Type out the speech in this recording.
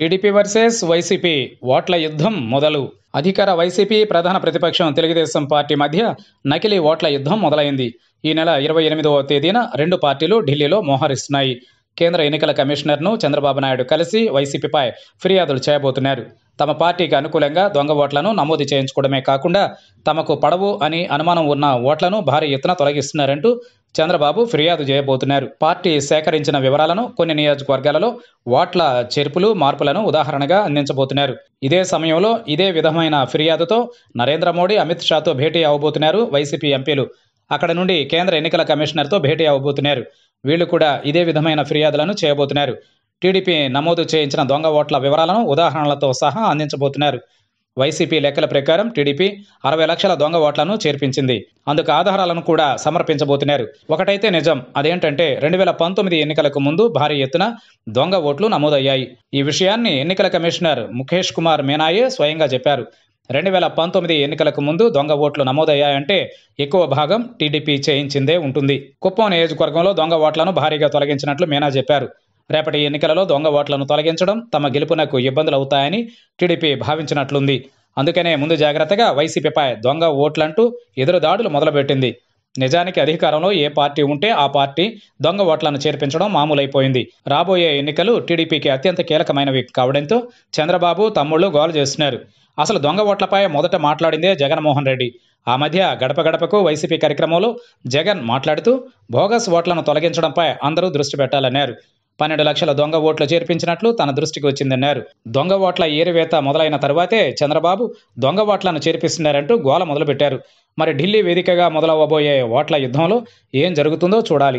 TDP versus YCP ఓట్ల యుద్ధం మొదలు అధికార వైసీపీ ప్రధాన ప్రతిపక్షం తెలుగుదేశం పార్టీ మధ్య నకిలీ ఓట్ల యుద్ధం మొదలైంది ఈ నెల ఇరవై ఎనిమిదవ తేదీన రెండు పార్టీలు ఢిల్లీలో మోహరిస్తున్నాయి కేంద్ర ఎన్నికల కమిషనర్ను చంద్రబాబు నాయుడు కలిసి వైసీపీపై ఫిర్యాదులు చేయబోతున్నారు తమ పార్టీకి అనుకూలంగా దొంగ ఓట్లను నమోదు చేయించుకోవడమే కాకుండా తమకు పడవు అని అనుమానం ఉన్న ఓట్లను భారీ ఎత్తున తొలగిస్తున్నారంటూ చంద్రబాబు ఫిర్యాదు చేయబోతున్నారు పార్టీ సేకరించిన వివరాలను కొన్ని నియోజకవర్గాలలో ఓట్ల చేర్పులు మార్పులను ఉదాహరణగా అందించబోతున్నారు ఇదే సమయంలో ఇదే విధమైన ఫిర్యాదుతో నరేంద్ర మోడీ అమిత్ షాతో భేటీ అవబోతున్నారు వైసీపీ ఎంపీలు అక్కడ నుండి కేంద్ర ఎన్నికల కమిషనర్తో భేటీ అవబోతున్నారు వీళ్ళు కూడా ఇదే విధమైన ఫిర్యాదులను చేయబోతున్నారు టీడీపీ నమోదు చేయించిన దొంగ ఓట్ల వివరాలను ఉదాహరణలతో సహా అందించబోతున్నారు వైసీపీ లెక్కల ప్రకారం టీడీపీ అరవై లక్షల దొంగ ఓట్లను చేర్పించింది అందుకు ఆధారాలను కూడా సమర్పించబోతున్నారు ఒకటైతే నిజం అదేంటంటే రెండు వేల పంతొమ్మిది ఎన్నికలకు ముందు భారీ ఎత్తున దొంగ ఓట్లు నమోదయ్యాయి ఈ విషయాన్ని ఎన్నికల కమిషనర్ ముఖేష్ కుమార్ మీనాయే స్వయంగా చెప్పారు రెండు వేల పంతొమ్మిది ఎన్నికలకు ముందు దొంగ ఓట్లు నమోదయ్యాయంటే ఎక్కువ భాగం టీడీపీ చేయించిందే ఉంటుంది కుప్పం నియోజకవర్గంలో దొంగ ఓట్లను భారీగా తొలగించినట్లు మీనా చెప్పారు రేపటి ఎన్నికలలో దొంగ ఓట్లను తొలగించడం తమ గెలుపునకు ఇబ్బందులు అవుతాయని టీడీపీ భావించినట్లుంది అందుకనే ముందు జాగ్రత్తగా వైసీపీపై దొంగ ఓట్లంటూ దాడులు మొదలుపెట్టింది నిజానికి అధికారంలో ఏ పార్టీ ఉంటే ఆ పార్టీ దొంగ ఓట్లను చేర్పించడం మామూలైపోయింది రాబోయే ఎన్నికలు టీడీపీకి అత్యంత కీలకమైనవి కావడంతో చంద్రబాబు తమ్ముళ్ళు గోలు చేస్తున్నారు అసలు దొంగ ఓట్లపై మొదట మాట్లాడిందే జగన్మోహన్ రెడ్డి ఆ మధ్య గడప గడపకు వైసీపీ కార్యక్రమంలో జగన్ మాట్లాడుతూ బోగస్ ఓట్లను తొలగించడంపై అందరూ దృష్టి పెట్టాలన్నారు పన్నెండు లక్షల దొంగ ఓట్లు చేర్పించినట్లు తన దృష్టికి వచ్చిందన్నారు దొంగ ఓట్ల ఏరివేత మొదలైన తర్వాతే చంద్రబాబు దొంగ ఓట్లను చేర్పిస్తున్నారంటూ గోల మొదలుపెట్టారు మరి ఢిల్లీ వేదికగా మొదలవ్వబోయే ఓట్ల యుద్ధంలో ఏం జరుగుతుందో చూడాలి